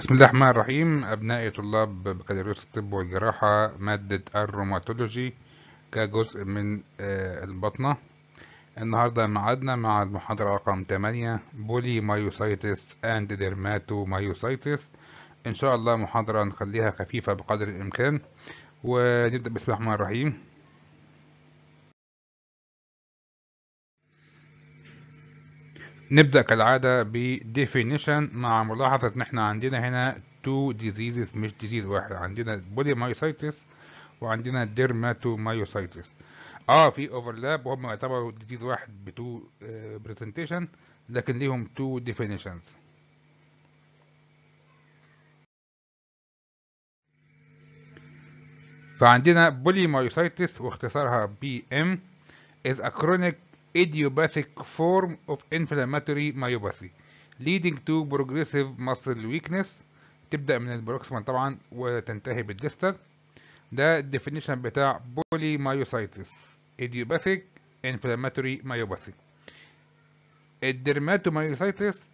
بسم الله الرحمن الرحيم أبنائي طلاب بكالوريوس الطب والجراحة مادة الروماتولوجي كجزء من آه، البطنة النهاردة معادنا مع المحاضرة رقم 8 بولي مايوسايتس أند ديرماتو مايوسايتس إن شاء الله محاضرة نخليها خفيفة بقدر الإمكان ونبدأ بسم الله الرحمن الرحيم نبدأ كالعادة بـ definition مع ملاحظة إن إحنا عندنا هنا two diseases مش disease واحد عندنا polymyositis وعندنا dermatomyositis اه في overlap وهم يعتبروا disease واحد بـ two presentation لكن ليهم two definitions فعندنا polymyositis واختصارها بي is a chronic idiopathic form of inflammatory myopathy leading to progressive muscle weakness تبدأ من البروكسيمال طبعا وتنتهي بالديستال ده الديفينيشن بتاع polymyositis idiopathic inflammatory myopathy الدرماتوميوسيتس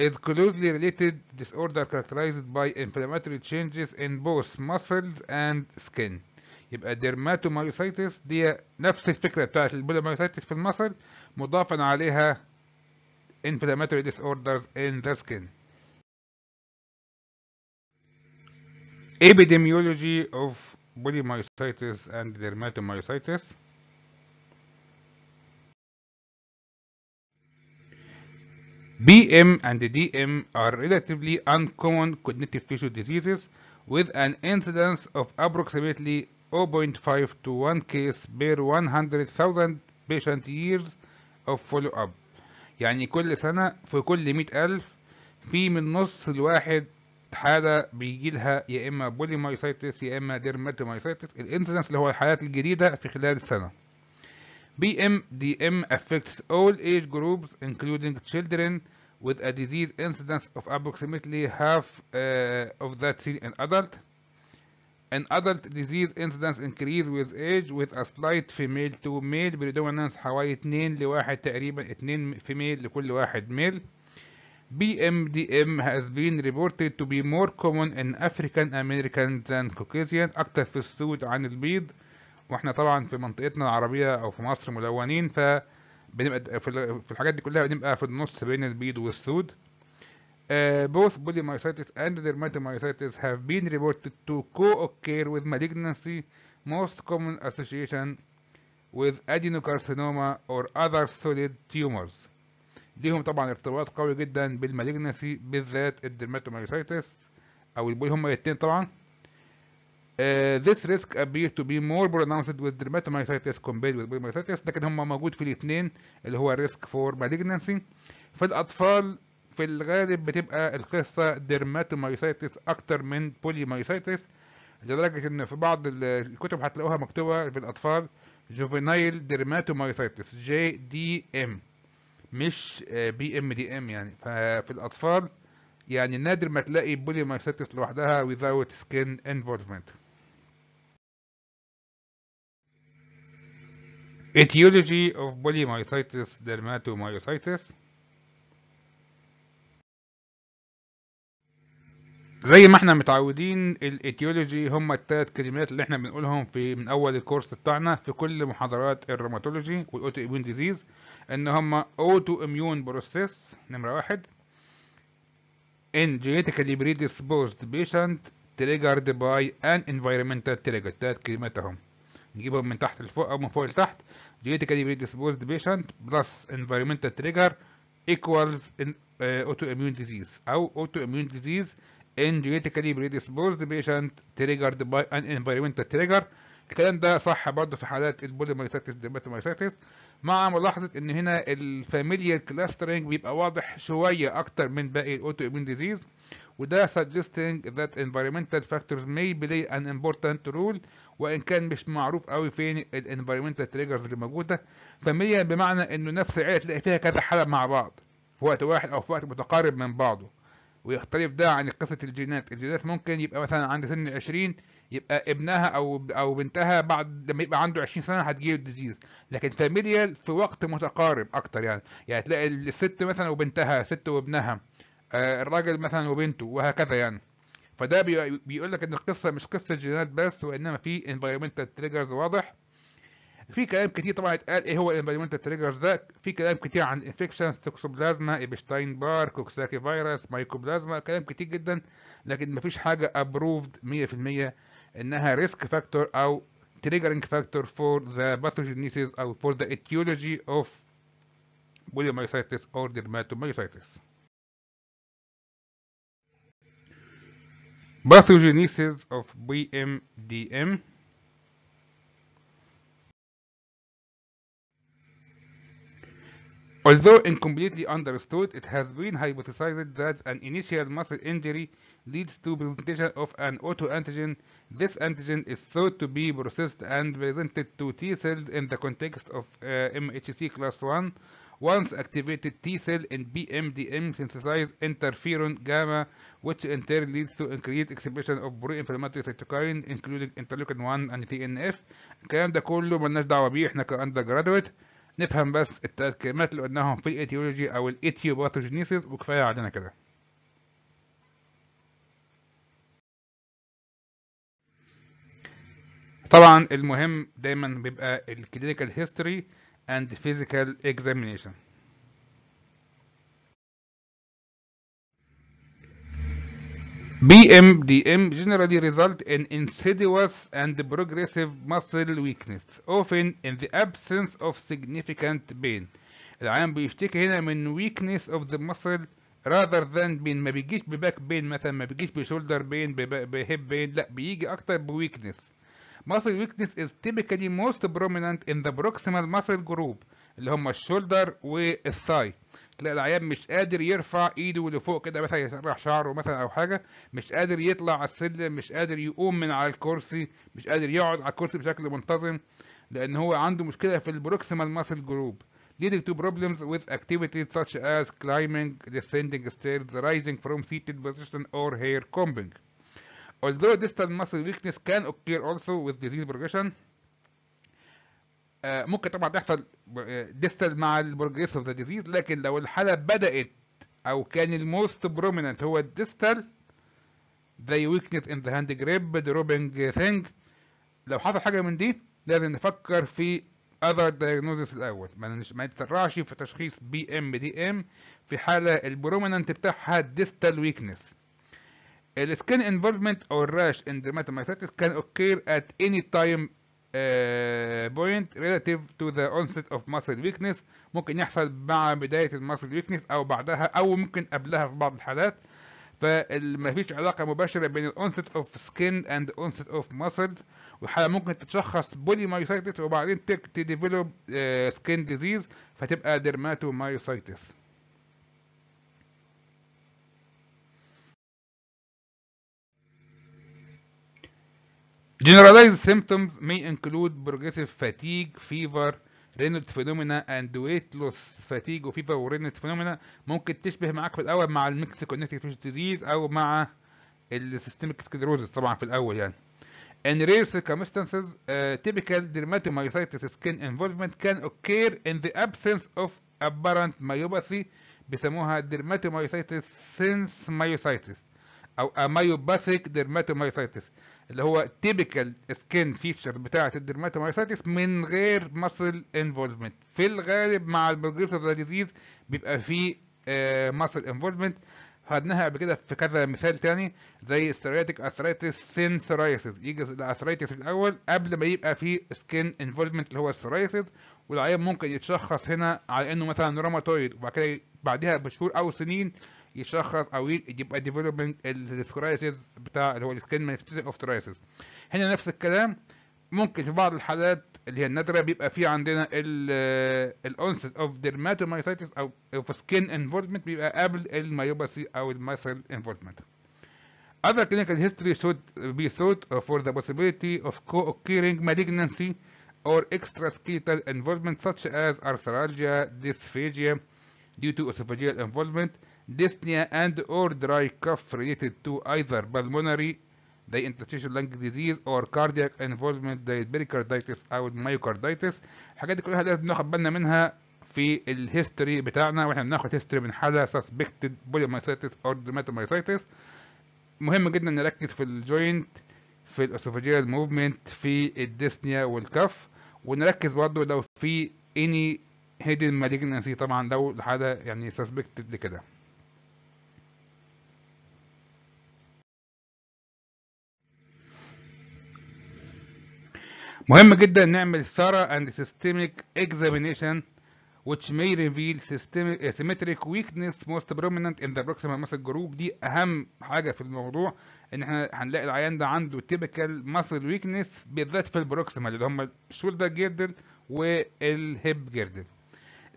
is closely related disorder characterized by inflammatory changes in both muscles and skin يبقى ديرماتومايسيتس دي نفس الفكرة بتاعت البوليمايسيتس في المصل مضافا عليها inflammatory disorders in the skin. Epidemiology of polymyositis and dermatomyositis. BM and DM are relatively uncommon cognitive tissue diseases with an incidence of approximately 0.5 to 1 case per 100,000 patient years of follow up يعني كل سنة في كل 100,000 في من نص الواحد حالة بيجيلها يا إما بوليمايسيتس يا إما ديرماتومايسيتس الانسيدنس اللي هو الحالات الجديدة في خلال السنة BMDM affects all age groups including children with a disease incidence of approximately half uh, of that seen in adult An adult disease incidence increase with age with a slight female to male predominance حوالي 2 لواحد تقريبا 2 female لكل واحد male. BMDM has been reported to be more common in African American than Caucasian أكتر في السود عن البيض واحنا طبعا في منطقتنا العربية أو في مصر ملونين فبنبقى بنبقى في الحاجات دي كلها بنبقى في النص بين البيض والسود Uh, both both bodymyositis and dermatomyositis have been reported to co-occur with malignancy, most common association with adenocarcinoma or other solid tumors. ليهم طبعا ارتباط قوي جدا بالمالجنسي بالذات الدرماتومايوسايتس او البول هما الاتنين طبعا. Uh, this risk appears to be more pronounced with dermatomyositis compared with polymyositis لكن هما موجود في الاتنين اللي هو risk for malignancy. في الأطفال في الغالب بتبقى القصة ديرماتومايسيتس أكتر من بوليمايسيتس لدرجة إن في بعض الكتب هتلاقوها مكتوبة في الأطفال جوفينايل ديرماتومايسيتس جي دي ام مش بي ام دي ام يعني ففي الأطفال يعني نادر ما تلاقي بوليمايسيتس لوحدها without skin involvement Etiology of polymyositis dermatomyositis زي ما احنا متعودين الايتيولوجي هم الثلاث كلمات اللي احنا بنقولهم في من اول الكورس بتاعنا في كل محاضرات الروماتولوجي والاوتو اميون ديزيز ان هم اوتو اميون بروسيس نمره واحد ان جينيتيكالي بري ديسبوزد بيشنت تريجرد باي ان انفيرمنتال تريجر الثلاث كلمات اهم نجيبهم من تحت لفوق او من فوق لتحت جينيتيكالي بري ديسبوزد بيشنت بلس انفيرمنتال تريجر ايكوالز اوتو اميون ديزيز او اوتو اميون ديزيز in genetically predisposed patient triggered by an environmental trigger الكلام ده صح برضه في حالات البوليمايسيتس ديباتومايسيتس مع ملاحظه ان هنا الفاميليال كلاسترنج بيبقى واضح شويه اكتر من باقي الاوتو ايمين ديزيز وده suggesting that environmental factors may play an important role وان كان مش معروف قوي فين الانفيرمنتال تريجرز اللي موجوده فاميليال بمعنى انه نفس العيله تلاقي فيها كذا حاله مع بعض في وقت واحد او في وقت متقارب من بعضه ويختلف ده عن قصه الجينات الجينات ممكن يبقى مثلا عند سن 20 يبقى ابنها او او بنتها بعد لما يبقى عنده 20 سنه هتجيله الديزيز لكن فاميليال في وقت متقارب اكتر يعني يعني تلاقي الست مثلا وبنتها ست وابنها آه، الراجل مثلا وبنته وهكذا يعني فده بيقول لك ان القصه مش قصه جينات بس وانما في انفايرمنتال تريجرز واضح في كلام كتير طبعا اتقال ايه هو الانفيرمنتال تريجرز ده في كلام كتير عن انفكشنز توكسوبلازما ايبشتاين بار كوكساكي فيروس مايكوبلازما كلام كتير جدا لكن مفيش حاجه ابروفد 100% انها ريسك فاكتور او تريجرنج فاكتور فور ذا باثوجينيسيس او فور ذا ايتيولوجي اوف بوليومايسايتس اور بي ام دي ام Although incompletely understood, it has been hypothesized that an initial muscle injury leads to presentation of an autoantigen. This antigen is thought to be processed and presented to T cells in the context of uh, MHC class 1. Once activated T cell and BMDM synthesize interferon gamma, which in turn leads to increased expression of pro-inflammatory cytokine including interleukin 1 and TNF. ده كله ملناش بيه احنا نفهم بس الكلمات اللي قلناهم في الايتيولوجي او الايتيوباثوجينيسيس وكفايه علينا كده طبعا المهم دايما بيبقى الكلينيكال هيستوري اند فيزيكال اكزامينيشن BMDM generally result in insidious and progressive muscle weakness, often in the absence of significant pain. العيان بيشتكي هنا من weakness of the muscle rather than pain ما بيجيش بباك بين مثلا ما بيجيش بشولدر بين بهيب بين لا بيجي اكتر بويكنس muscle weakness is typically most prominent in the proximal muscle group اللي هما الشولدر والثاي تلاقي العيان مش قادر يرفع ايده لفوق كده مثلا يسرح شعره مثلا او حاجه مش قادر يطلع على السلم مش قادر يقوم من على الكرسي مش قادر يقعد على الكرسي بشكل منتظم لان هو عنده مشكله في البروكسيمال ماسل جروب leading to problems with activities such as climbing, descending stairs, rising from seated position or hair combing. Although distal muscle weakness can occur also with disease progression, آه، ممكن طبعا تحصل ديستال آه، مع البروجريس اوف ذا ديزيز لكن لو الحاله بدات او كان الموست بروميننت هو الديستال زي ويكنس ان ذا هاند جريب دروبنج ثينج لو حصل حاجه من دي لازم نفكر في اذر دايجنوزس الاول ما نتسرعش في تشخيص بي ام دي ام في حاله البروميننت بتاعها ديستال ويكنس السكين انفولفمنت او الراش ان dermatomyositis can occur at any time بوينت ريلاتيف تو ذا اونست اوف ماسل ويكنس ممكن يحصل مع بدايه الماسل ويكنس او بعدها او ممكن قبلها في بعض الحالات فما فيش علاقة مباشرة بين الأونست اوف سكين اند أونست اوف muscles وحالة ممكن تتشخص بولي مايوسايتس وبعدين تديفلوب سكين آه، ديزيز فتبقى ديرماتو مايوسايتس Generalized symptoms may include progressive fatigue, fever, رينولد and weight loss. Fatigue, fever, وفيفر renal phenomena. ممكن تشبه معاك في الاول مع connective كونكتيف ديزيز او مع السيستميك sclerosis طبعا في الاول يعني In rare circumstances, typical dermatomyositis skin involvement can occur in the absence of apparent myopathy بيسموها dermatomyositis since myositis أو amyopathic dermatomyositis اللي هو التيبيكال سكين فيتشر بتاعه الدرماتومايسيتس من غير مسل انفولفمنت في الغالب مع البروجريسيف ديزيز بيبقى فيه مسل انفولفمنت خدناها قبل كده في كذا مثال تاني زي استرياتيك اثرايتس سين سرايسز يجي الاثرايتس الاول قبل ما يبقى فيه سكين انفولفمنت اللي هو السرايسز والعيان ممكن يتشخص هنا على انه مثلا روماتويد وبعد كده بعدها بشهور او سنين يشخص او يبقى ديفلوبمنت السكرايسز بتاع اللي هو السكن مانيفستيشن اوف ترايسز هنا نفس الكلام ممكن في بعض الحالات اللي هي النادره بيبقى في عندنا الاونست اوف ديرماتومايسيتس او اوف سكن انفولفمنت بيبقى قبل المايوباسي او الماسل انفولفمنت Other clinical history should be sought for the possibility of co-occurring malignancy or extraskeletal involvement such as arthralgia, dysphagia due to esophageal involvement, dyspnea and or dry cough related to either pulmonary the interstitial lung disease or cardiac involvement diet pericarditis او myocarditis الحاجات دي كلها لازم ناخد بالنا منها في الهيستوري بتاعنا واحنا بناخد هيستوري من حالة suspected polymyositis or dermatomyositis مهم جدا نركز في الجوينت في الاسوفاجيال موفمنت في الديسنيا والكف ونركز برضه لو في any hidden malignancy طبعا لو الحالة يعني suspected لكده مهم جدا نعمل thorough and systemic examination which may reveal systemic asymmetric eh, weakness most prominent in the proximal muscle group دي اهم حاجه في الموضوع ان احنا هنلاقي العيان ده عنده typical muscle weakness بالذات في البروكسيمال اللي هم الشولدر جيردل والهيب جيردل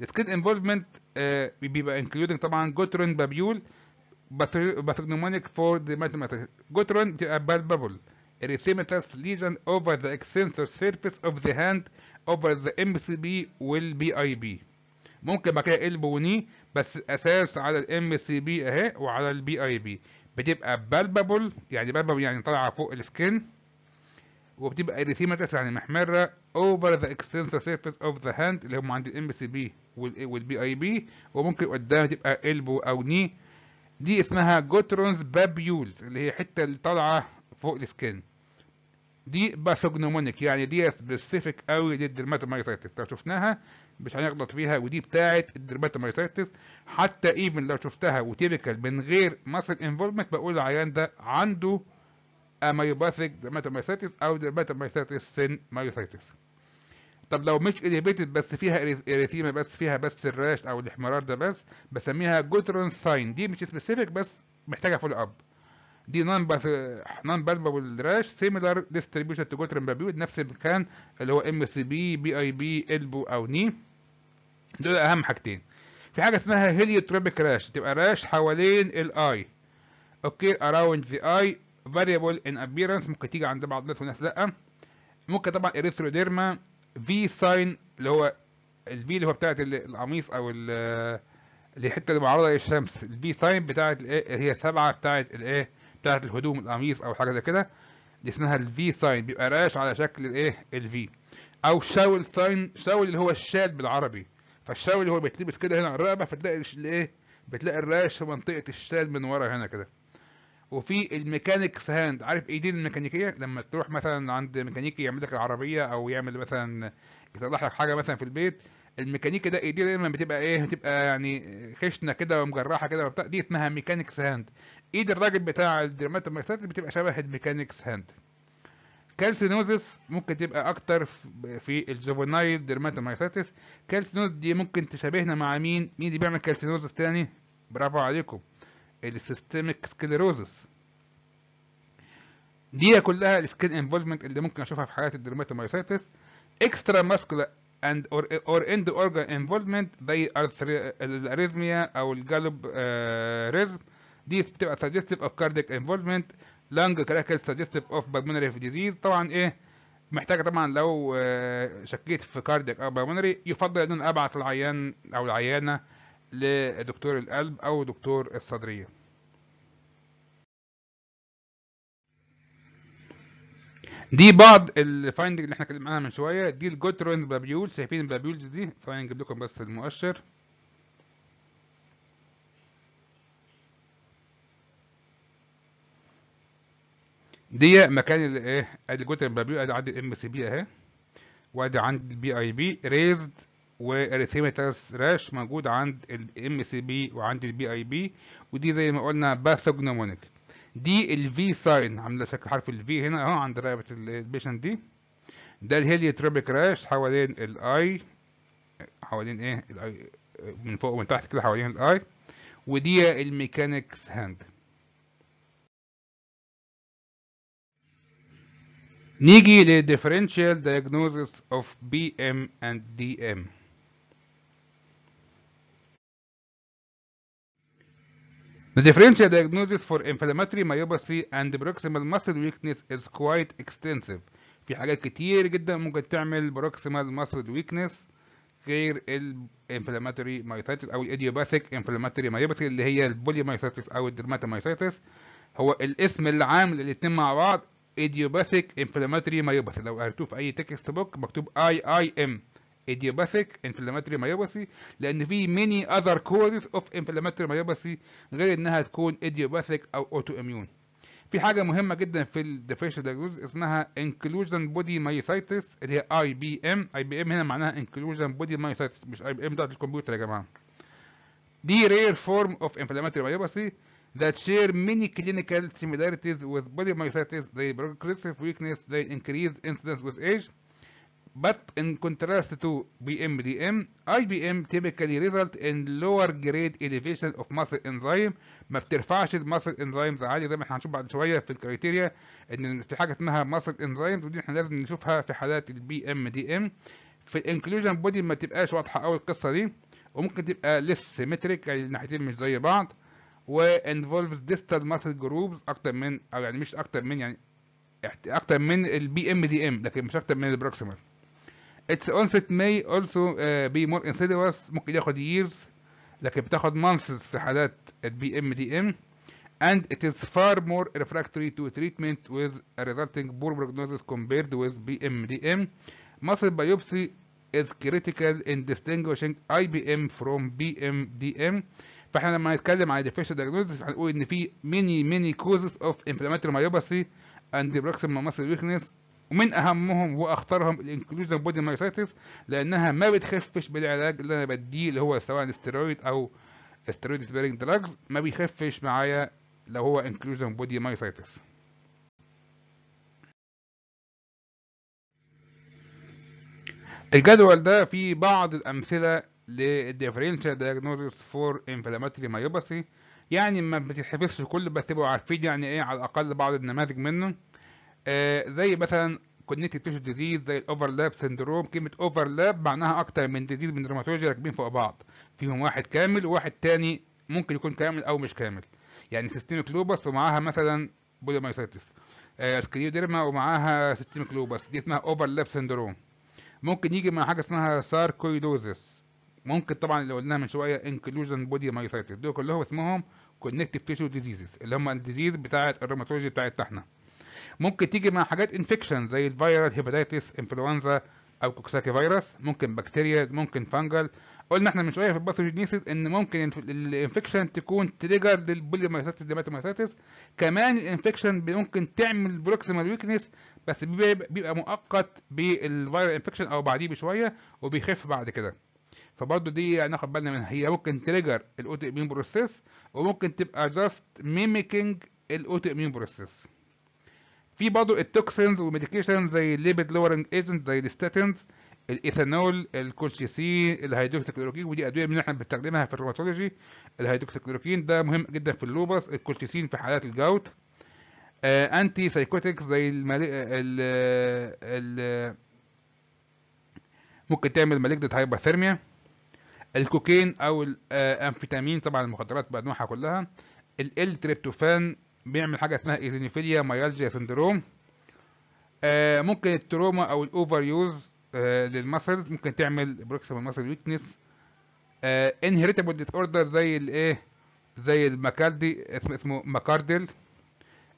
السكين انفولفمنت بيبقى انكلودنج طبعا جوترون بابيول باثرنومونيك فور ديماتوماتيك جوترون بتبقى بالبابل erythematous lesion over the extensor surface of the hand over the MCB والBIB ممكن بعد كده قلب وني بس الاساس على ال MCB اهي وعلى البي اي بي بتبقى بالبابل يعني بالبابل يعني طالعه فوق السكن وبتبقى اريثيماتس يعني محمره اوفر ذا اكستنسر سيرفيس اوف ذا هاند اللي هم عند ال MCB وال والبي اي بي وممكن قدامها تبقى قلب او ني دي اسمها جوترونز بابيولز اللي هي حتة اللي طالعة فوق السكن دي باثوجنومونيك يعني دي سبيسيفيك قوي للدرماتومايسيتس لو شفناها مش هنغلط فيها ودي بتاعه الدرماتومايسيتس حتى ايفن لو شفتها وتيبيكال من غير ماسل انفولمنت بقول العيان ده عنده اميوباثيك درماتومايسيتس او درماتومايسيتس سن مايوسيتس طب لو مش اليفيتد بس فيها اريثيما بس فيها بس الراش او الاحمرار ده بس بسميها جوترون ساين دي مش سبيسيفيك بس محتاجه فول اب دي نون بس نون بالبابل راش سيميلار ديستريبيوشن تو جوترون بابيود نفس المكان اللي هو ام سي بي بي اي بي البو او ني دول اهم حاجتين في حاجه اسمها هيليوتروبيك راش تبقى راش حوالين الاي اوكي اراوند ذا اي فاريبل ان ابييرنس ممكن تيجي عند بعض الناس وناس لا ممكن طبعا اريثروديرما في ساين اللي هو الفي اللي هو بتاعت القميص او الحته اللي معرضه للشمس الفي ساين بتاعت الايه هي سبعه بتاعت الايه بتاعت الهدوم القميص او حاجه زي كده دي اسمها الفي ساين بيبقى راش على شكل الايه الفي او شاول ساين شاول اللي هو الشال بالعربي فالشاول اللي هو بيتلبس كده هنا على الرقبه فتلاقي الايه بتلاقي الراش في منطقه الشال من ورا هنا كده وفي الميكانيكس هاند عارف ايدين الميكانيكيه لما تروح مثلا عند ميكانيكي يعمل لك العربيه او يعمل مثلا يصلح لك حاجه مثلا في البيت الميكانيكي ده ايديه دايما بتبقى ايه بتبقى يعني خشنه كده ومجرحه كده وبتاع دي اسمها ميكانيكس هاند ايد الراجل بتاع الدرماتوميكسات بتبقى شبه الميكانيكس هاند كالسينوزس ممكن تبقى اكتر في الجوفنايل درماتومايسيتس كالسينوز دي ممكن تشابهنا مع مين مين اللي بيعمل كالسينوزس تاني برافو عليكم السيستميك سكليروزس دي كلها السكين انفولفمنت اللي ممكن اشوفها في حالات الدروماتومايسيتس اكسترا ماسكولا اند اور اند اورجان انفولفمنت زي الاريزميا او الجالوب ريزم آه، دي بتبقى suggestive of cardiac involvement lung crackle suggestive of pulmonary ديزيز طبعا ايه محتاجه طبعا لو آه، شكيت في كارديك او pulmonary يفضل ان ابعت العيان او العيانه لدكتور القلب أو دكتور الصدرية دي بعض الفايندنج اللي احنا اتكلمنا عنها من شويه دي الجوتروينز بابيول شايفين البابيولز دي ثواني نجيب لكم بس المؤشر دي مكان الايه ادي جوتروين بابيول ادي عندي الام سي بي اهي وادي عندي البي اي بي ريزد والريسيمترز راش موجود عند الام سي بي وعند البي اي بي ودي زي ما قلنا باثوجنومونيك دي الفي ساين عامله شكل حرف الفي هنا اهو عند رقبه البيشنت دي ده الهيليوتروبيك راش حوالين الاي حوالين ايه الاي من فوق ومن تحت كده حوالين الاي ودي الميكانيكس هاند نيجي لديفرنشال دايجنوزيس اوف بي ام اند دي ام The differential diagnosis for inflammatory myopathy and proximal muscle weakness is quite extensive. في حاجات كتير جدا ممكن تعمل proximal muscle weakness غير ال inflammatory myositis او idiopathic inflammatory myopathy اللي هي البوليمايوسايتس او dermatomyositis هو الاسم العام للاتنين مع بعض idiopathic inflammatory myopathy لو قريتوه في اي تكست بوك مكتوب IIM idiopathic inflammatory myopathy لان في many other causes of inflammatory myopathy غير انها تكون idiopathic او autoimmune في حاجه مهمه جدا في الـ الديفيشن Diagnosis اسمها انكلوجن بودي مايسايتس اللي هي اي بي هنا معناها Inclusion Body Myositis مش IBM بي بتاعت الكمبيوتر يا جماعه دي rare form of inflammatory myopathy that share many clinical similarities with body myositis, they progressive weakness, they increase incidence with age but in contrast to BMDM, IBM typically result in lower grade elevation of muscle enzyme ما بترفعش المسل enzymes عالي زي ما احنا هنشوف بعد شويه في الكريتيريا ان في حاجه اسمها muscle enzymes ودي احنا لازم نشوفها في حالات البي ام دي ام في الانكلوجن بودي ما تبقاش واضحه قوي القصه دي وممكن تبقى لس سيمتريك يعني الناحيتين مش زي بعض و involves distal muscle groups اكتر من او يعني مش اكتر من يعني اكتر من البي ام دي ام لكن مش اكتر من البروكسيمال its onset may also uh, be more insidious ممكن ياخد years لكن بتاخد months في حالات البي BMDM, and it is far more refractory to treatment with a resulting poor prognosis compared with BMDM. Muscle biopsy is critical in distinguishing IBM from BMDM. فاحنا لما هنتكلم على differential diagnosis هنقول ان في many many causes of inflammatory myopathy and proximal muscle weakness ومن اهمهم واخطرهم الانكلوجن بودي مايوسايتس لانها ما بتخفش بالعلاج اللي انا بديه اللي هو سواء استيرويد او استيرويد سبيرنج دراجز ما بيخفش معايا لو هو انكلوجن بودي مايوسايتس الجدول ده فيه بعض الامثله للديفرنشال Diagnosis فور Inflammatory Myopathy يعني ما بتتحفظش كله بس تبقوا عارفين يعني ايه على الاقل بعض النماذج منه آه، زي مثلا كونكتيف تيشو ديزيز زي الاوفرلاب سندروم كلمه اوفرلاب معناها اكتر من ديزيز من الروماتولوجي راكبين فوق بعض فيهم واحد كامل وواحد تاني ممكن يكون كامل او مش كامل يعني سيستميك لوبس ومعاها مثلا بوليمايسيتس آه سكليوديرما ومعاها سيستميك لوبس دي اسمها اوفرلاب سندروم ممكن يجي مع حاجه اسمها ساركويدوزيس ممكن طبعا اللي قلناها من شويه انكلوجن بودي مايسايتس دول كلهم اسمهم كونكتيف تيشو ديزيزز اللي هم الديزيز بتاعت الروماتولوجي بتاعتنا احنا ممكن تيجي مع حاجات انفكشن زي الفيرال هيباتيتس انفلونزا او كوكساكي فيروس ممكن بكتيريا ممكن فانجل قلنا احنا من شويه في الباثوجينيسيس ان ممكن الانفكشن تكون تريجر للبوليومايسيتس ديماتومايسيتس كمان الانفكشن ممكن تعمل بروكسيمال ويكنس بس بيبقى, مؤقت بالفيرال انفكشن او بعديه بشويه وبيخف بعد كده فبرضه دي يعني ناخد بالنا منها هي ممكن تريجر الاوتو اميون بروسيس وممكن تبقى جاست ميميكينج الاوتو اميون بروسيس في برضه التوكسينز والميديكيشنز زي الليبيد لورنج ايجنت زي الستاتينز الايثانول الكولشيسين الهيدروكسيكلوروكين ودي ادويه من احنا بنستخدمها في الروماتولوجي الهيدروكسيكلوروكين ده مهم جدا في اللوبس الكولشيسين في حالات الجوت آه انتي سايكوتكس زي المالي... ال... ال... ممكن تعمل مالجنت هايبرثيرميا الكوكين او الامفيتامين آه، طبعا المخدرات بانواعها كلها ال تريبتوفان بيعمل حاجه اسمها ايزينوفيليا مايالجيا سندروم آه ممكن التروما او الاوفر يوز آه للمسلز ممكن تعمل بروكسيمال مسل ويكنس آه انهيرتابل ديس اوردر زي الايه زي المكاردي اسمه اسمه ماكاردل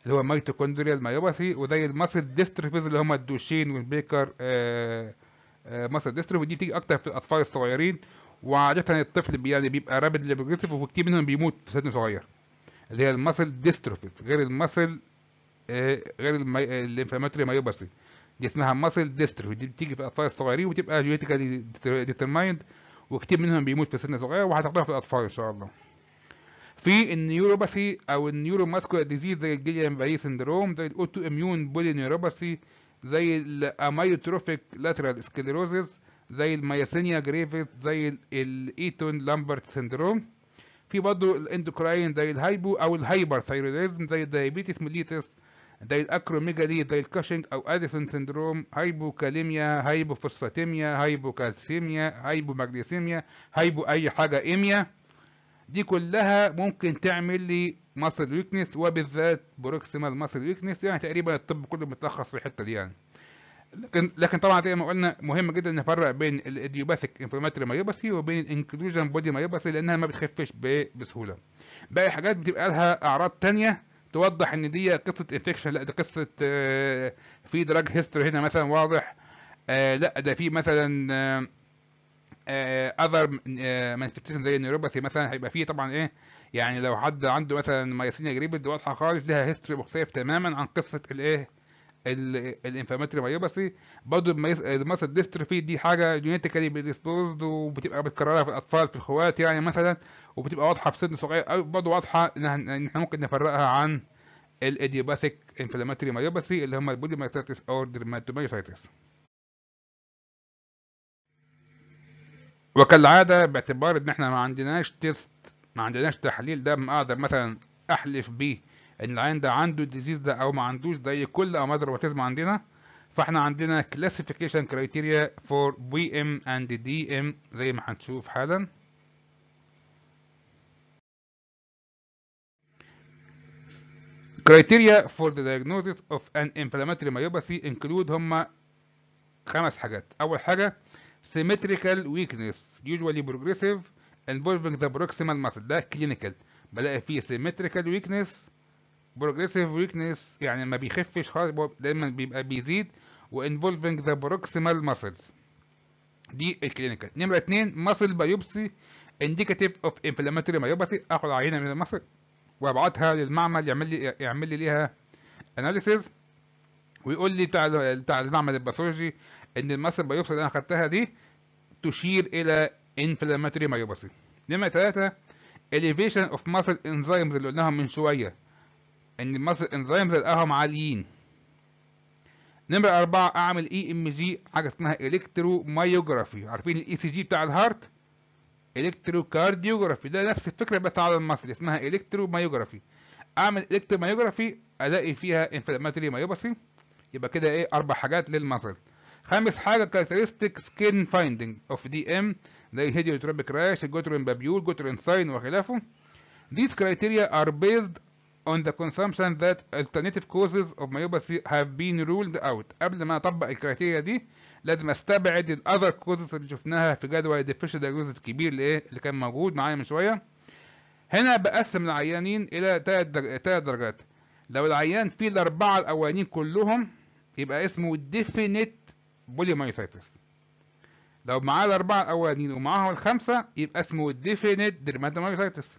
اللي هو ميتوكوندريال مايوباثي وزي المسل ديستروفيز اللي هم الدوشين والبيكر آه آه مسل ديستروفي دي بتيجي اكتر في الاطفال الصغيرين وعاده الطفل يعني بيبقى رابد بروجريسيف وكتير منهم بيموت في سن صغير اللي هي المسل ديستروفيز غير المسل آه، غير آه، الانفلاماتوري مايوباثي دي اسمها مسل ديستروفي دي بتيجي في اطفال صغيرين وتبقى جينيتيكالي ديترمايند وكتير منهم بيموت في سن صغير وهتاخدوها في الاطفال ان شاء الله في النيوروباثي او النيوروماسكولار ديزيز زي الجيليان باري سندروم زي الاوتو اميون بولي نيوروباثي زي الاميوتروفيك لاترال سكليروزيس زي الميسينيا جريفيث زي الايتون لامبرت سندروم في برضه الاندوكراين زي الهايبو او الهايبر ثايرويدزم زي الدايابيتس ميليتس زي الاكروميجالي زي الكاشنج او اديسون سندروم هايبوكاليميا كالسيميا هايبو ماجنيسيميا هايبو اي حاجه ايميا دي كلها ممكن تعمل لي ماسل ويكنس وبالذات بروكسيمال ماسل ويكنس يعني تقريبا الطب كله متلخص في الحته دي يعني لكن لكن طبعا زي ما قلنا مهم جدا نفرق بين الايديوباثيك انفلاماتري مايوباثي وبين الانكلوجن بودي مايوباثي لانها ما بتخفش بسهوله باقي حاجات بتبقى لها اعراض ثانيه توضح ان دي قصه انفكشن لا دي قصه آه، في دراج هيستوري هنا مثلا واضح آه، لا ده في مثلا اذر آه، مانفستيشن زي النيوروباثي مثلا هيبقى فيه طبعا ايه يعني لو حد عنده مثلا مايسينيا جريبد واضحه خالص لها هيستوري مختلف تماما عن قصه الايه الانفلاماتوري مايوباسي برضه الماسل ديستروفي دي حاجه جينيتيكالي بريسبوزد وبتبقى متكرره في الاطفال في الخوات يعني مثلا وبتبقى واضحه في سن صغير او برضه واضحه ان احنا ممكن نفرقها عن الايديوباثيك انفلاماتوري مايوباسي اللي هم البوليمايسايتس او الدرماتومايوسايتس وكالعاده باعتبار ان احنا ما عندناش تيست ما عندناش تحليل دم اقدر مثلا احلف بيه العيان ده عنده الديزيز ده او ما عندوش زي كل امراض الروماتيزم عندنا فاحنا عندنا كلاسيفيكيشن كرايتيريا فور بي ام اند دي ام زي ما هنشوف حالا criteria for the diagnosis of an inflammatory myopathy include هما خمس حاجات اول حاجه symmetrical weakness usually progressive involving the proximal muscle ده clinical بلاقي فيه symmetrical weakness بروجريسيف ويكنس يعني ما بيخفش خالص دايما بيبقى بيزيد وانفولفنج ذا بروكسيمال ماسلز دي الكلينيكال نمره 2 ماسل بايوبسي انديكاتيف اوف انفلاماتوري مايوباسي اخد عينه من الماسل وابعتها للمعمل يعمل لي يعمل لي ليها اناليسيز ويقول لي بتاع بتاع المعمل الباثولوجي ان الماسل بايوبسي اللي انا خدتها دي تشير الى انفلاماتوري مايوباسي نمره 3 elevation of muscle enzymes اللي قلناها من شويه ان المصر انزيمز لقاهم عاليين نمرة أربعة أعمل إي إم جي حاجة اسمها إلكترو مايوجرافي عارفين الإي سي e جي بتاع الهارت إلكترو كارديوجرافي ده نفس الفكرة بس على المصري اسمها إلكترو مايوجرافي أعمل إلكترو مايوجرافي ألاقي فيها انفلاماتوري مايوباسي يبقى كده إيه أربع حاجات للمصري خامس حاجة كاركترستيك سكين فايندنج أوف دي إم زي هيديوتروبيك راش الجوترين بابيول جوترين ساين وخلافه These criteria are based on the consumption that alternative causes of myopathy have been ruled out قبل ما اطبق الكريتيريا دي لازم استبعد الاذر كوزز اللي شفناها في جدول الديفيشن دايجنوزز الكبير اللي ايه اللي كان موجود معايا من شويه هنا بقسم العيانين الى ثلاث درجات لو العيان فيه الاربعه الاولانيين كلهم يبقى اسمه ديفينيت بوليمايسيتس لو معاه الاربعه الاولانيين ومعاهم الخمسه يبقى اسمه ديفينيت ديرماتومايسيتس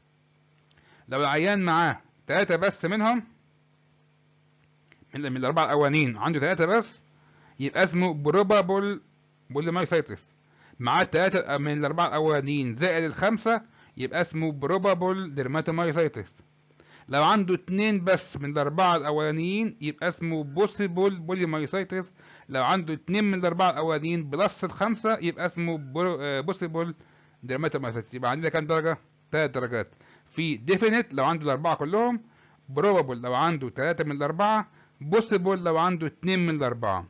لو العيان معاه ثلاثة بس منهم من الأربعة الأولانيين عنده ثلاثة بس يبقى اسمه بروبابل بوليمايسيتس معاه الثلاثة من الأربعة الأولانيين زائد الخمسة يبقى اسمه بروبابل درماتومايسيتس لو عنده اتنين بس من الأربعة الأولانيين يبقى اسمه بوسيبل بوليمايسيتس لو عنده اتنين من الأربعة الأولانيين بلس الخمسة يبقى اسمه بوسيبل درماتومايسيتس آه، يبقى عندنا كام درجة؟ تلات درجات في definite لو عنده الأربعة كلهم probable لو عنده تلاتة من الأربعة possible لو عنده اتنين من الأربعة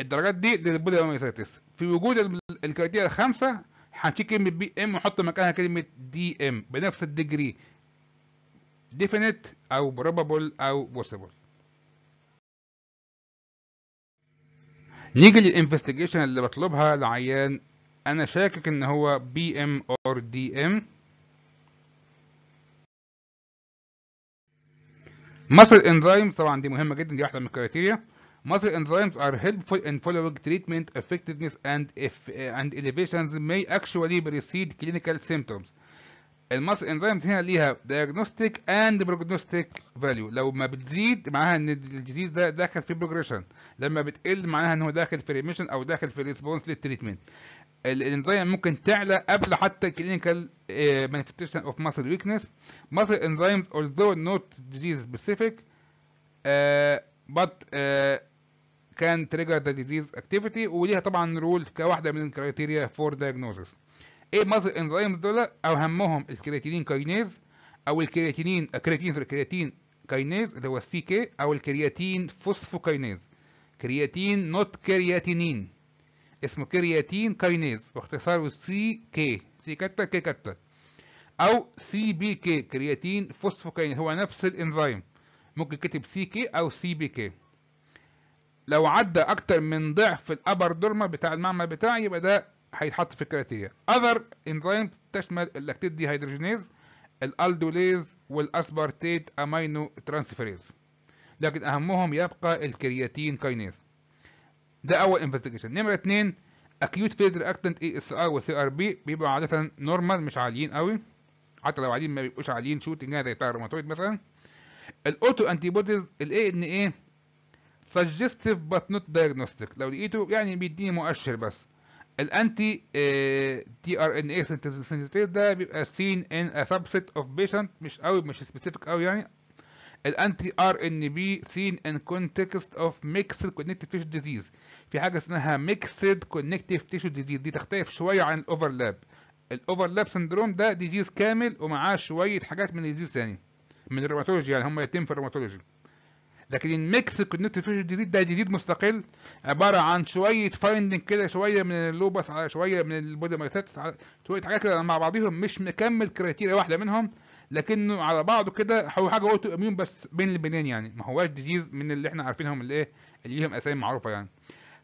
الدرجات دي للبوليوميسيتس في وجود الكريتيريا الخمسة هنشيل كلمة بي ام ونحط مكانها كلمة دي ام بنفس الديجري definite أو probable أو possible نيجي للانفستيجيشن اللي بطلبها لعيان انا شاكك ان هو بي ام اور دي ام muscle enzymes طبعا دي مهمه جدا دي واحده من الكريتيريا muscle enzymes are helpful in following treatment effectiveness and if and elevations may actually precede clinical symptoms الماسل انزيمز هنا ليها diagnostic and prognostic value لو ما بتزيد معناها ان الديزيز ده داخل في بروجريشن لما بتقل معناها ان هو داخل في ريميشن او داخل في ريسبونس للتريتمنت الانزيم ممكن تعلى قبل حتى الكلينيكال مانيفستيشن اوف ماسل ويكنس ماسل انزيمز although not disease specific uh, but uh, can trigger the disease activity وليها طبعا رول كواحده من الكريتيريا فور diagnosis ايه ماسل انزيمز دول اهمهم الكرياتينين كاينيز او الكرياتينين كرياتين في الكرياتين كاينيز اللي هو السي كي او الكرياتين فوسفوكاينيز كرياتين نوت كرياتينين اسمه كرياتين كاينيز واختصاره سي كي سي كتا كي كتا او سي بي كي كرياتين فوسفوكاينيز هو نفس الانزيم ممكن كتب سي كي او سي بي كي لو عدى اكتر من ضعف الابر دورما بتاع المعمل بتاعي يبقى ده هيتحط في الكرياتيه اذر انزيم تشمل اللاكتيد دي هيدروجينيز الالدوليز والاسبارتيت امينو ترانسفيريز لكن اهمهم يبقى الكرياتين كاينيز ده اول انفستيجيشن نمره 2 اكيوت فيز رياكتنت اي اس ار وسي ار بي بيبقوا عاده نورمال مش عاليين قوي حتى لو عاليين ما بيبقوش عاليين شوتنج يعني زي بتاع الروماتويد مثلا الاوتو انتي بوديز الاي ان اي سجستيف بات نوت دايجنوستيك لو لقيته يعني بيديني مؤشر بس الانتي تي ار ان اي سنتيز ده بيبقى سين ان ا سبسيت اوف بيشنت مش قوي مش سبيسيفيك قوي يعني الانتي ار ان بي سين ان كونتكست اوف ميكسد كونكتيف تيشو ديزيز في حاجه اسمها ميكسد كونكتيف تيشو ديزيز دي تختلف شويه عن الاوفرلاب الاوفرلاب سندروم ده ديزيز كامل ومعاه شويه حاجات من ديزيز ثاني من الروماتولوجي يعني هم يتم في الروماتولوجي لكن الميكس كونكتيف تيشو ديزيز ده ديزيز مستقل عباره عن شويه فايندنج كده شويه من اللوبس على شويه من البودي مايسيتس شويه حاجات كده مع بعضهم مش مكمل كريتيريا واحده منهم لكنه على بعضه كده هو حاجه اوتو اميون بس بين البنين يعني ما هواش ديزيز من اللي احنا عارفينهم اللي ايه اللي ليهم اسامي معروفه يعني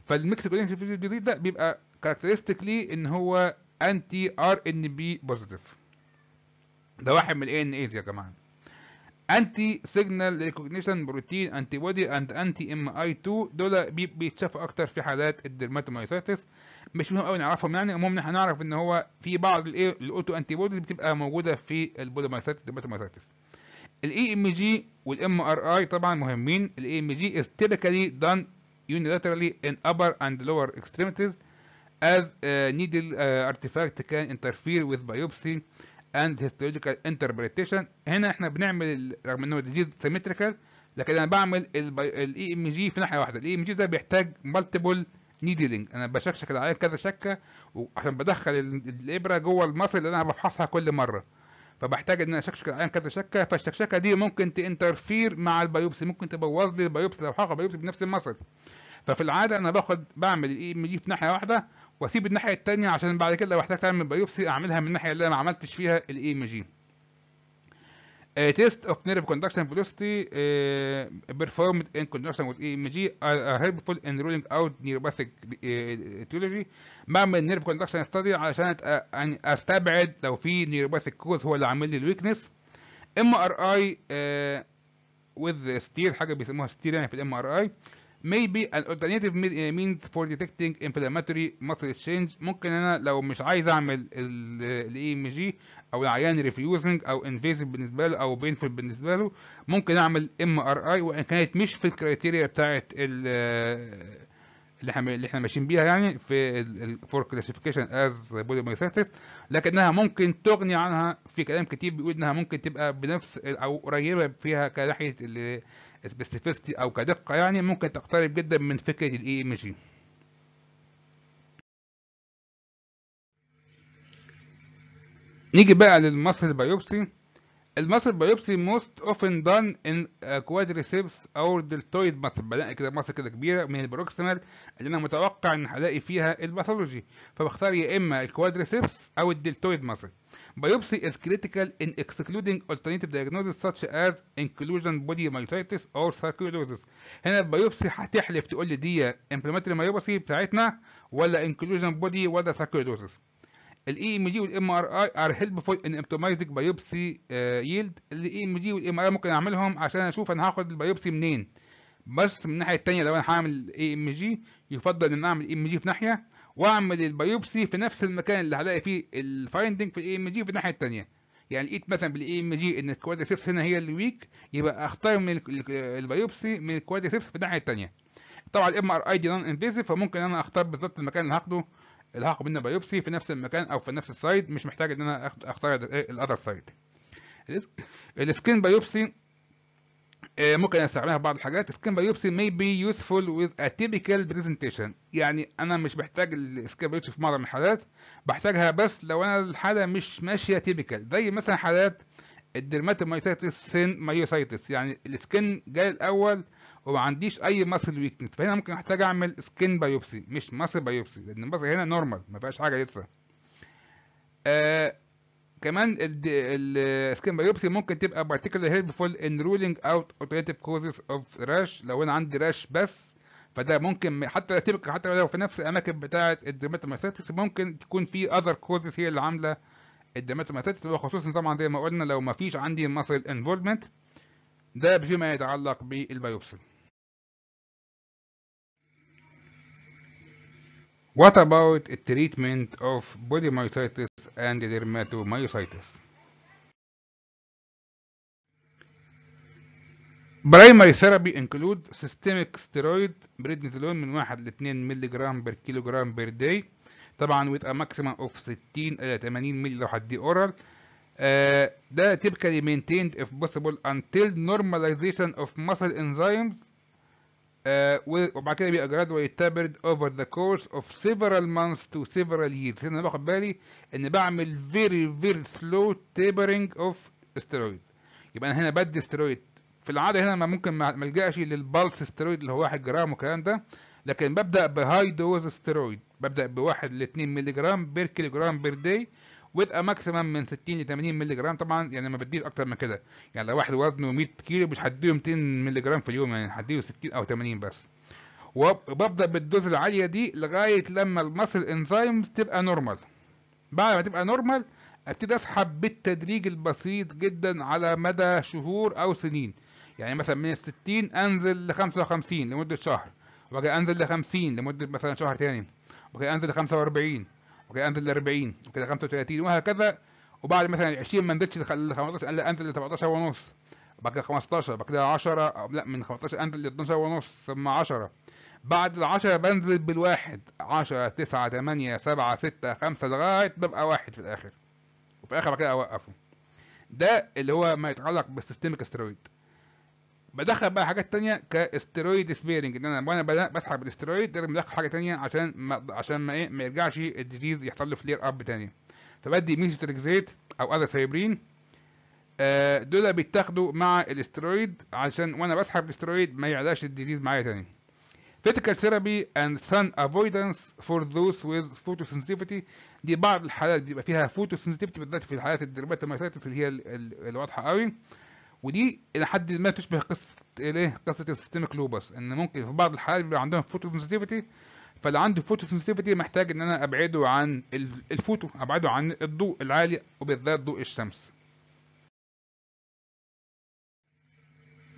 فالميكس كولينج ديزيز ده بيبقى كاركترستيك ليه ان هو انتي ار ان بي بوزيتيف ده واحد من الاي ان ايز يا جماعه انتي سيجنال ريكوجنيشن بروتين انتي بودي اند انتي ام اي 2 دول بيتشافوا اكتر في حالات الدرماتومايسيتس مش مهم قوي نعرفهم يعني المهم ان احنا نعرف ان هو في بعض الايه الاوتو انتي بودي بتبقى موجوده في البوليمايسيتس الدرماتومايسيتس الاي ام e جي والام ار اي طبعا مهمين الاي ام جي از تيبيكالي دان يونيلاترالي ان ابر اند lower extremities از نيدل needle كان انترفير وذ بايوبسي اند هيستولوجيكال انتربريتيشن هنا احنا بنعمل رغم ان هو ديزيز سيمتريكال لكن انا بعمل الاي ام جي في ناحيه واحده الاي ام e جي ده بيحتاج مالتيبل نيدلينج انا بشكشك العيان كذا شكه وعشان بدخل الابره جوه المصل اللي انا بفحصها كل مره فبحتاج ان انا اشكشك العيان كذا شكه فالشكشكه دي ممكن تنترفير مع البيوبسي ممكن تبوظ لي البيوبسي لو حقق بيوبسي بنفس المصل ففي العاده انا باخد بعمل الاي ام e جي في ناحيه واحده واسيب الناحيه الثانيه عشان بعد كده لو احتاج اعمل بايوبسي اعملها من الناحيه اللي انا ما عملتش فيها جي تيست اوف نيرف كوندكشن فيلوسيتي performed in conjunction with جي e are helpful in ruling out neuropathic uh, etiology بعمل نيرف كوندكشن ستادي علشان استبعد لو في نيوروباثيك كوز هو اللي عامل لي الويكنس ام ار اي وذ ستير حاجه بيسموها ستير يعني في الام ار اي may be an alternative eh, means for detecting inflammatory muscle exchange ممكن انا لو مش عايز اعمل الاي ام جي او العيان refusing او invasive بالنسبه له او painful بالنسبه له ممكن اعمل ام ار اي وان كانت مش في الكريتيريا بتاعه اللي احنا اللي احنا ماشيين بيها يعني في فور كلاسيفيكيشن از بوليمايسيتس لكنها ممكن تغني عنها في كلام كتير بيقول انها ممكن تبقى بنفس او قريبه فيها كناحيه سبيسيفيستي او كدقه يعني ممكن تقترب جدا من فكره الاي ام e جي نيجي بقى للمصل بايوبسي المصل بايوبسي موست اوفن دان ان كوادريسيبس او دلتويد مصل بلاقي كده مصل كده كبيره من البروكسيمال اللي انا متوقع ان هلاقي فيها الباثولوجي فبختار يا اما الكوادريسيبس او الدلتويد مصل Biopsy is critical in excluding alternative diagnosis such as inclusion body myositis or sarcoidosis. هنا البيوبسي هتحلف تقول لي دي inflammatory myopathy بتاعتنا ولا inclusion body ولا sarcoidosis. ال EMG وال MRI are helpful in optimizing biopsy uh, yield. ال EMG وال MRI ممكن اعملهم عشان اشوف انا هاخد البيوبسي منين. بس من الناحية التانية لو انا هعمل EMG يفضل ان انا اعمل EMG في ناحية واعمل البيوبسي في نفس المكان اللي هلاقي فيه الفايندنج في الاي ام جي في الناحيه الثانيه يعني لقيت مثلا بالاي ام جي ان الكوادريسبس هنا هي اللي ويك يبقى اختار من البيوبسي من الكوادريسبس في الناحيه الثانيه طبعا الام ار اي دي نون انفيزيف فممكن انا اختار بالظبط المكان اللي هاخده اللي هاخد منه بايوبسي في نفس المكان او في نفس السايد مش محتاج ان انا اختار الاذر سايد السكين بايوبسي آه، ممكن استعملها في بعض الحاجات skin biopsy may be useful with a typical presentation يعني انا مش محتاج السكين biopsy في معظم الحالات بحتاجها بس لو انا الحاله مش ماشيه typical زي مثلا حالات الدرماتومايسايتس سين مايوسايتس يعني السكن جاي الاول وما عنديش اي ماسل ويكنس فهنا ممكن احتاج اعمل سكن بايوبسي مش ماسل بايوبسي لان الماسل هنا نورمال ما فيهاش حاجه لسه آه كمان السكين بايوبسي ممكن تبقى particularly helpful in ruling out alternative causes of rash لو انا عندي راش بس فده ممكن حتى تبقى حتى لو في نفس الاماكن بتاعه الديرماتومايسيتس ممكن تكون في اذر كوزز هي اللي عامله الديرماتومايسيتس وخصوصا طبعا زي ما قلنا لو ما فيش عندي muscle انفولفمنت ده فيما يتعلق بالبايوبسي What about treatment of polymyositis and dermatomyositis? Primary therapy include systemic steroid prednisolone من 1 ل 2 مللي جرام بر كيلو جرام داي طبعا with a maximum of 60 إلى 80 ملي لو هديه اورال ده typically maintained if possible until normalization of muscle enzymes آه، وبعد كده بيبقى جرادويت تابرد اوفر ذا كورس اوف سيفرال مانس تو سيفرال ييرز هنا باخد بالي ان بعمل فيري فيري سلو تابرنج اوف استرويد يبقى انا هنا بدي استرويد في العاده هنا ما ممكن ما الجاش للبالس استرويد اللي هو 1 جرام والكلام ده لكن ببدا بهاي دوز استرويد ببدا بواحد ل 2 مللي جرام بير كيلو جرام بير داي with a من 60 ل 80 مللي جرام طبعا يعني ما بديش اكتر من كده يعني لو واحد وزنه 100 كيلو مش هديه 200 مللي جرام في اليوم يعني هديه 60 او 80 بس وببدا بالدوز العاليه دي لغايه لما المسل انزيمز تبقى نورمال بعد ما تبقى نورمال ابتدي اسحب بالتدريج البسيط جدا على مدى شهور او سنين يعني مثلا من ال 60 انزل ل 55 لمده شهر وبعد انزل ل 50 لمده مثلا شهر تاني وبعد انزل ل 45 اوكي انزل ل 40 وكده 35 وهكذا وبعد مثلا 20 ما نزلتش ل 15 لا انزل ل 17 ونص بعد كده 15 بعد كده 10 لا من 15 انزل ل 12 ونص ثم 10 بعد ال 10 بنزل بالواحد 10 9 8 7 6 5 لغايه ببقى واحد في الاخر وفي الاخر بعد كده اوقفه ده اللي هو ما يتعلق بالسيستمك استرويد بدخل بقى حاجات تانية كاسترويد سبيرنج ان انا وانا بسحب الاسترويد لازم ادخل حاجه تانية عشان ما عشان ما ايه ما يرجعش الديزيز يحصل له فلير اب تاني فبدي ميزوتريكزيت او اذا آه، سايبرين دول بيتاخدوا مع الاسترويد عشان وانا بسحب الاسترويد ما يعلاش الديزيز معايا تاني فيتيكال ثيرابي اند سان افويدنس فور ذوز ويز سنسيفيتي دي بعض الحالات بيبقى فيها فوتو سنسيفيتي بالذات في الحالات الدربات اللي هي الواضحه قوي ودي الى حد ما تشبه قصه الايه قصه السيستميك لوبس ان ممكن في بعض الحالات بيبقى عندهم فوتو سنسيفيتي فاللي عنده فوتو سنسيفيتي محتاج ان انا ابعده عن الفوتو ابعده عن الضوء العالي وبالذات ضوء الشمس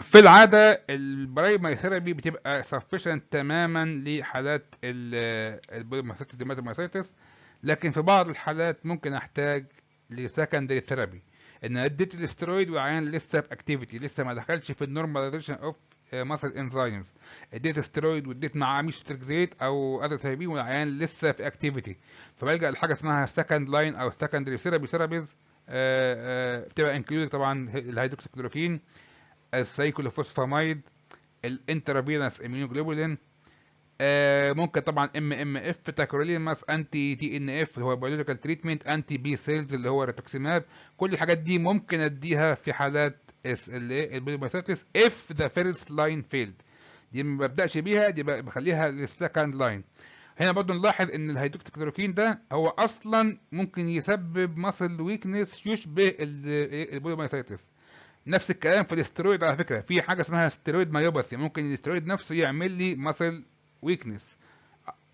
في العاده البرايمري ثيرابي بتبقى سفشنت تماما لحالات البوليماثيتس لكن في بعض الحالات ممكن احتاج لسكندري ثيرابي ان اديت الاسترويد وعيان لسه في اكتيفيتي لسه ما دخلش في النورماليزيشن اوف ماسل انزايمز اديت استرويد واديت معاه ميستركزيت او اذر ثيرابي والعيان لسه في اكتيفيتي فبلجا لحاجه اسمها سكند لاين او سكندري ثيرابي ثيرابيز بتبقى انكلود طبعا الهيدروكسيكلوروكين السايكلوفوسفامايد الانترافينس اميونوجلوبولين آه، ممكن طبعا ام ام اف تاكروليماس انتي تي ان اف اللي هو بيولوجيكال تريتمنت انتي بي سيلز اللي هو ريتوكسيماب كل الحاجات دي ممكن اديها في حالات اس ال اي البوليماثيركس اف ذا فيرست لاين فيلد دي ما ببداش بيها دي بخليها للسكند لاين هنا برضو نلاحظ ان الهيدروكسيكلوروكين ده هو اصلا ممكن يسبب ماسل ويكنس يشبه البوليماثيركس نفس الكلام في الاسترويد على فكره في حاجه اسمها استرويد مايوباسي ممكن الاسترويد نفسه يعمل لي ماسل ويكنس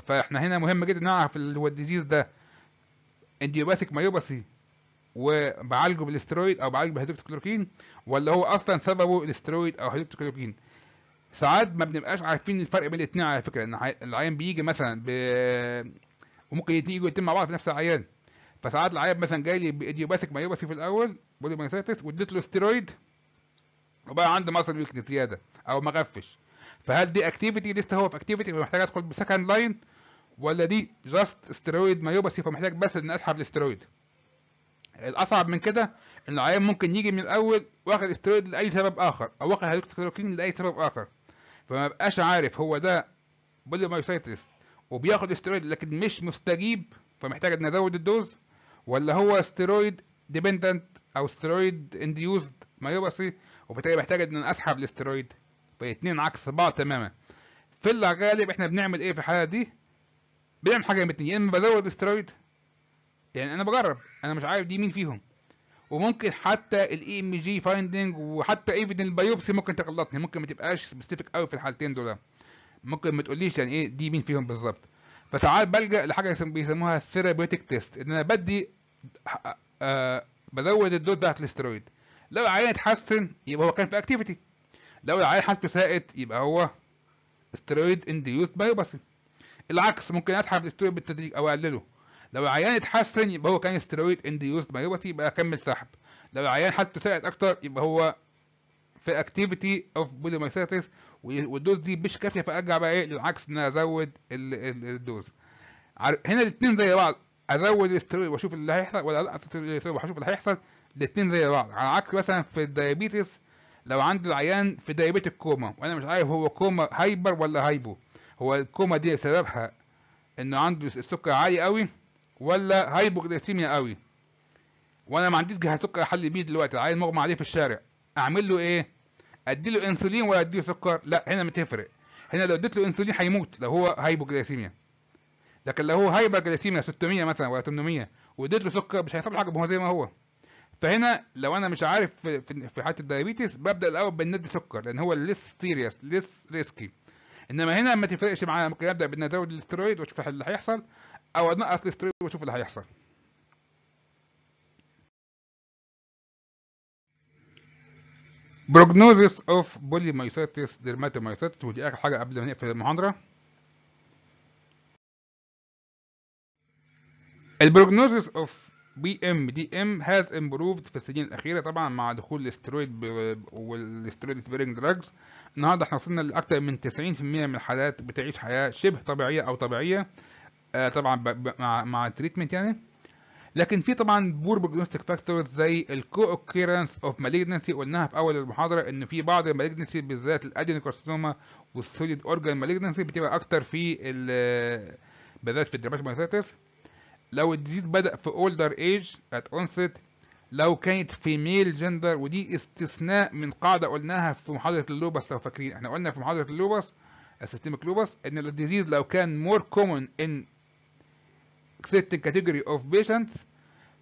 فاحنا هنا مهم جدا نعرف اللي هو الديزيز ده انديوباثيك مايوباسي وبعالجه بالاسترويد او بعالجه بهيدروكسيكلوروكين ولا هو اصلا سببه الاسترويد او هيدروكسيكلوروكين ساعات ما بنبقاش عارفين الفرق بين الاثنين على فكره ان العيان بيجي مثلا ب وممكن يجوا الاثنين مع بعض في نفس العيان فساعات العيان مثلا جاي لي باديوباثيك مايوباسي في الاول بودي مايوسايتس واديت له استرويد وبقى عنده مصل ويكنس زياده او ما غفش فهل دي اكتيفيتي لسه هو في اكتيفيتي محتاج ادخل بسكند لاين ولا دي جاست استرويد مايوباسي فمحتاج بس ان اسحب الاسترويد الاصعب من كده ان العيان ممكن يجي من الاول واخد استرويد لاي سبب اخر او واخد هيدروكسيكلوكين لاي سبب اخر فما بقاش عارف هو ده بوليمايوسايتس وبياخد استرويد لكن مش مستجيب فمحتاج ان ازود الدوز ولا هو استرويد ديبندنت او استرويد انديوزد مايوباسي وبالتالي محتاج ان اسحب الاسترويد اتنين عكس بعض تماما في الغالب احنا بنعمل ايه في الحاله دي بنعمل حاجه من اتنين يا اما بزود استرويد يعني انا بجرب انا مش عارف دي مين فيهم وممكن حتى الاي ام جي فايندنج وحتى ايفن البيوبسي ممكن تغلطني ممكن ما تبقاش سبيسيفيك قوي في الحالتين دول ممكن ما تقوليش يعني ايه دي مين فيهم بالظبط فساعات بلجا لحاجه بيسموها ثيرابيوتيك تيست ان انا بدي أه بزود الدود بتاعت الاسترويد لو العيان اتحسن يبقى هو كان في اكتيفيتي لو العيان حالته ساءت يبقى هو استرويد انديوس بايوباسي العكس ممكن اسحب الاسترويد بالتدريج او اقلله لو العيان اتحسن يبقى هو كان استرويد انديوس بايوباسي يبقى اكمل سحب لو العيان حالته ساءت اكتر يبقى هو في اكتيفيتي اوف بوليمايسيتس والدوز دي مش كافيه فارجع بقى ايه للعكس ان انا ازود الدوز هنا الاثنين زي بعض ازود الاسترويد واشوف اللي هيحصل ولا لا واشوف اللي هيحصل الاثنين زي بعض على عكس مثلا في الدايابيتس لو عند العيان في دايبيت الكوما وانا مش عارف هو كوما هايبر ولا هايبو هو الكوما دي سببها انه عنده السكر عالي قوي ولا هايبوغليسيميا قوي وانا ما عنديش جهاز سكر احل بيه دلوقتي العيان مغمى عليه في الشارع اعمل له ايه ادي له انسولين ولا ادي له سكر لا هنا بتفرق هنا لو اديت له انسولين هيموت لو هو هايبوغليسيميا لكن لو هو هايبر جلاسيميا 600 مثلا ولا 800 واديت له سكر مش هيحصل حاجه هو زي ما هو فهنا لو انا مش عارف في حاله الدايابيتس ببدا الاول بالندي سكر لان هو ليس سيريس ليس ريسكي انما هنا ما تفرقش معايا ممكن ابدا بان ازود الاسترويد واشوف اللي هيحصل او انقص الاسترويد واشوف اللي هيحصل بولي of polymyositis dermatomyositis ودي اخر حاجه قبل ما نقفل المحاضره البروجنوزيس اوف بي ام دي ام هاز امبروفد في السنين الاخيره طبعا مع دخول الاسترويد والاسترويد سبيرنج دراجز النهارده احنا وصلنا لاكثر من 90% من الحالات بتعيش حياه شبه طبيعيه او طبيعيه آه طبعا ب ب مع مع التريتمنت يعني لكن في طبعا بور بروجنوستيك فاكتورز زي الكو اوكيرنس اوف مالجنسي قلناها في اول المحاضره ان في بعض المالجنسي بالذات الادينوكارسينوما والسوليد اورجان مالجنسي بتبقى اكتر في بالذات في الدرماتومايسيتس لو الديزيز بدأ في older age at onset لو كانت female gender ودي استثناء من قاعدة قلناها في محاضرة اللوبس لو فاكرين احنا قلنا في محاضرة اللوبس السيستميك لوبس ان الديزيز لو كان more common in certain category of patients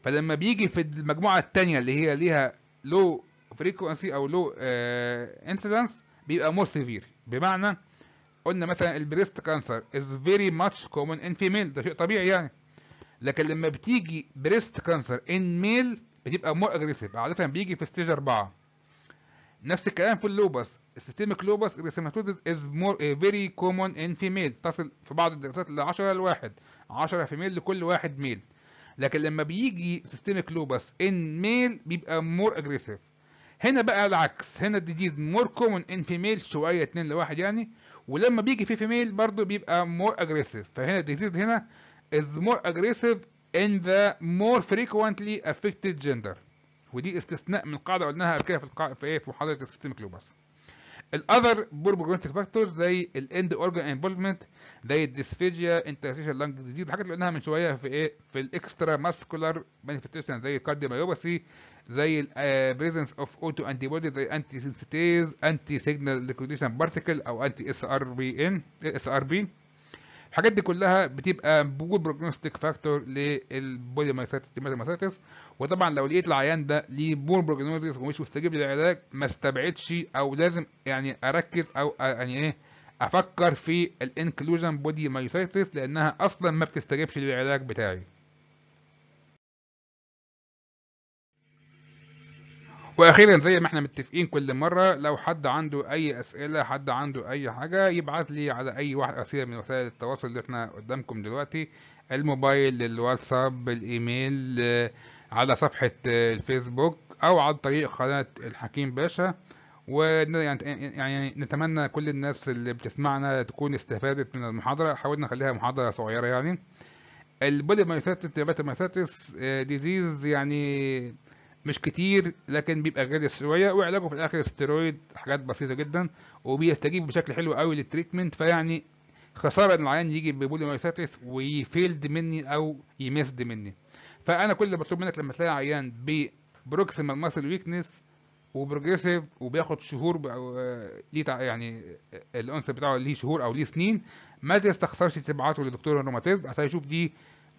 فلما بيجي في المجموعة التانية اللي هي ليها low frequency او low انسيدنس آه، incidence بيبقى more severe بمعنى قلنا مثلا البريست كانسر is very much common in female ده شيء طبيعي يعني لكن لما بتيجي بريست كانسر ان ميل بتبقى مور اجريسيف عاده بيجي في ستيج 4 نفس الكلام في اللوبس السيستميك لوبس ريسيماتوزيس از مور فيري كومون ان فيميل تصل في بعض الدراسات ل 10 لواحد 10 فيميل لكل واحد ميل لكن لما بيجي سيستميك لوبس ان ميل بيبقى مور اجريسيف هنا بقى العكس هنا الديزيز مور كومون ان فيميل شويه 2 لواحد يعني ولما بيجي في فيميل برضه بيبقى مور اجريسيف فهنا الديزيز هنا is more aggressive in the more frequently affected gender. ودي استثناء من القاعدة اللي قلناها قبل كده في القا... في ايه في محاضرة السيستميك لوبس. الـ other بوربوجرينتيك factors زي الـ end organ involvement زي الديسفيجيا interstitial lung disease. الحاجات اللي قلناها من شوية في ايه في الاكسترا ماسكولار مانيفستيشن زي الكارديومايوباسي زي الـ آه، presence of auto antibodies زي anti sensitase anti signal liquidation particle او anti إيه، SRBN SRB, الحاجات دي كلها بتبقى بوجود بروجنوستيك فاكتور للبوليماثيتس وطبعا لو لقيت العيان ده ليه بول بروجنوستيك ومش مستجيب للعلاج ما استبعدش او لازم يعني اركز او يعني ايه افكر في الانكلوجن بودي مايوسايتس لانها اصلا ما بتستجيبش للعلاج بتاعي واخيرا زي ما احنا متفقين كل مره لو حد عنده اي اسئله حد عنده اي حاجه يبعت لي على اي واحد اسئله من وسائل التواصل اللي احنا قدامكم دلوقتي الموبايل الواتساب الايميل آه، على صفحه آه، الفيسبوك او عن طريق قناه الحكيم باشا و يعني،, يعني نتمنى كل الناس اللي بتسمعنا تكون استفادت من المحاضره حاولنا نخليها محاضره صغيره يعني البوليمايسيتس ديابيتومايسيتس ديزيز آه، يعني مش كتير لكن بيبقى غالي شويه وعلاجه في الاخر ستيرويد حاجات بسيطه جدا وبيستجيب بشكل حلو قوي للتريتمنت فيعني خساره ان العيان يجي ببوليمايسيتس ويفيلد مني او يمسد مني فانا كل اللي بطلب منك لما تلاقي عيان ببروكسيمال ماسل ويكنس وبروجريسيف وبياخد شهور آه، ليه يعني آه، الانس بتاعه ليه شهور او ليه سنين ما تستخسرش تبعته لدكتور الروماتيزم عشان يشوف دي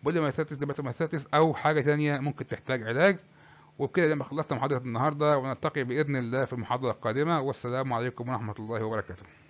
بوليمايسيتس او حاجه ثانيه ممكن تحتاج علاج وبكده لما خلصت محاضرة النهاردة ونلتقي بإذن الله في المحاضرة القادمة والسلام عليكم ورحمة الله وبركاته